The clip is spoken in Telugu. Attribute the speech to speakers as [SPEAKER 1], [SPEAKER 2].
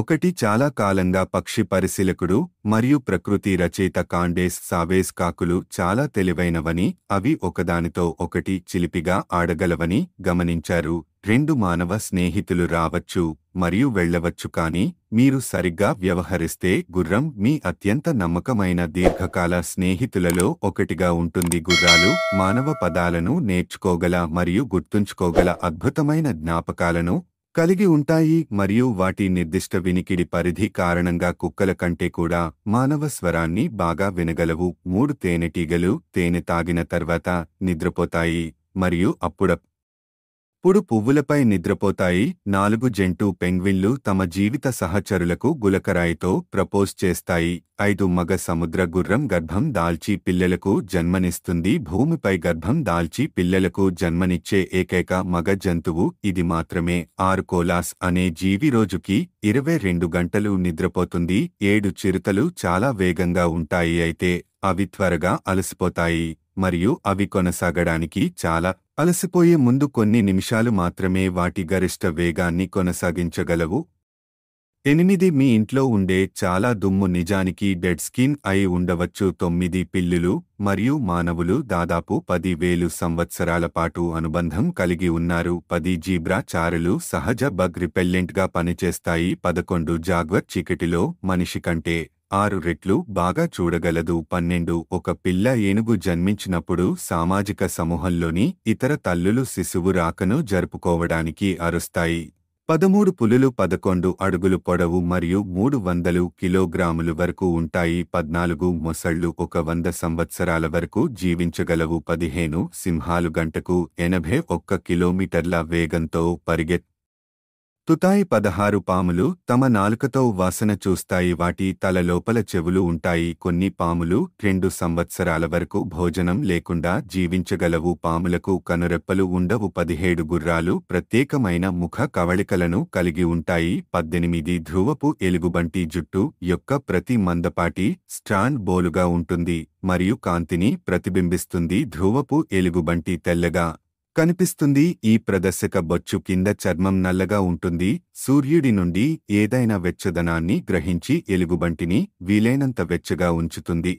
[SPEAKER 1] ఒకటి చాలా కాలంగా పక్షి పరిశీలకుడు మరియు ప్రకృతి రచయిత కాండేస్ సావేస్ కాకులు చాలా తెలివైనవని అవి ఒకదానితో ఒకటి చిలిపిగా ఆడగలవని గమనించారు రెండు మానవ స్నేహితులు రావచ్చు మరియు వెళ్లవచ్చు కానీ మీరు సరిగ్గా వ్యవహరిస్తే గుర్రం మీ అత్యంత నమ్మకమైన దీర్ఘకాల స్నేహితులలో ఒకటిగా ఉంటుంది గుర్రాలు మానవ పదాలను నేర్చుకోగల మరియు గుర్తుంచుకోగల అద్భుతమైన జ్ఞాపకాలను కలిగి ఉంటాయి మరియు వాటి నిర్దిష్ట వినికిడి పరిధి కారణంగా కుక్కల కంటే కూడా మానవ స్వరాన్ని బాగా వినగలవు మూడు తేనెటీగలు తేనె తాగిన తర్వాత నిద్రపోతాయి మరియు అప్పుడప్ ఎప్పుడు పువ్వులపై నిద్రపోతాయి నాలుగు జంటు పెంగ్విన్లు తమ జీవిత సహచరులకు గులకరాయితో ప్రపోజ్ చేస్తాయి ఐదు మగ సముద్ర గుర్రం గర్భం దాల్చి పిల్లలకు జన్మనిస్తుంది భూమిపై గర్భం దాల్చి పిల్లలకు జన్మనిచ్చే ఏకైక మగ జంతువు ఇది మాత్రమే ఆరు కోలాస్ అనే జీవి రోజుకి ఇరవై రెండు గంటలు నిద్రపోతుంది ఏడు చిరుతలు చాలా వేగంగా ఉంటాయి అయితే అవి త్వరగా అలసిపోతాయి మరియు అవి కొనసాగడానికి చాలా అలసిపోయే ముందు కొన్ని నిమిషాలు మాత్రమే వాటి గరిష్ట వేగాన్ని కొనసాగించగలవు ఎనిమిది మీ ఇంట్లో ఉండే చాలా దుమ్ము నిజానికి డెడ్ స్కిన్ అయి ఉండవచ్చు తొమ్మిది పిల్లులు మరియు మానవులు దాదాపు పది వేలు సంవత్సరాల పాటు అనుబంధం కలిగి ఉన్నారు పది జీబ్రా చారులు సహజ బగ్ రిపెల్లెంట్గా పనిచేస్తాయి పదకొండు జాగ్వర్ చీకటిలో మనిషి కంటే ఆరు రెట్లు బాగా చూడగలదు పన్నెండు ఒక పిల్ల ఏనుగు జన్మించినప్పుడు సామాజిక సమూహంలోని ఇతర తల్లులు శిశువు రాకను జరుపుకోవడానికి అరుస్తాయి పదమూడు పులులు పదకొండు అడుగులు పొడవు మరియు మూడు వందలు కిలోగ్రాములు వరకు ఉంటాయి పద్నాలుగు మొసళ్ళు ఒక వంద సంవత్సరాల వరకు జీవించగలవు పదిహేను సింహాలు గంటకు ఎనభై ఒక్క కిలోమీటర్ల వేగంతో పరిగెత్ తుతాయి పదహారు పాములు తమ నాలుకతో వాసన చూస్తాయి వాటి తల లోపల చెవులు ఉంటాయి కొన్ని పాములు రెండు సంవత్సరాల వరకు భోజనం లేకుండా జీవించగలవు పాములకు కనురెప్పలు ఉండవు పదిహేడు గుర్రాలు ప్రత్యేకమైన ముఖ కవళికలను కలిగి ఉంటాయి పద్దెనిమిది ధ్రువపు ఎలుగుబంటి జుట్టు యొక్క ప్రతి మందపాటి స్ట్రాన్ బోలుగా ఉంటుంది మరియు కాంతిని ప్రతిబింబిస్తుంది ధ్రువపు ఎలుగుబంటి తెల్లగా కనిపిస్తుంది ఈ ప్రదర్శక బొచ్చు కింద చర్మం నల్లగా ఉంటుంది సూర్యుడి నుండి ఏదైనా వెచ్చదనాన్ని గ్రహించి ఎలుగుబంటిని వీలైనంత వెచ్చగా ఉంచుతుంది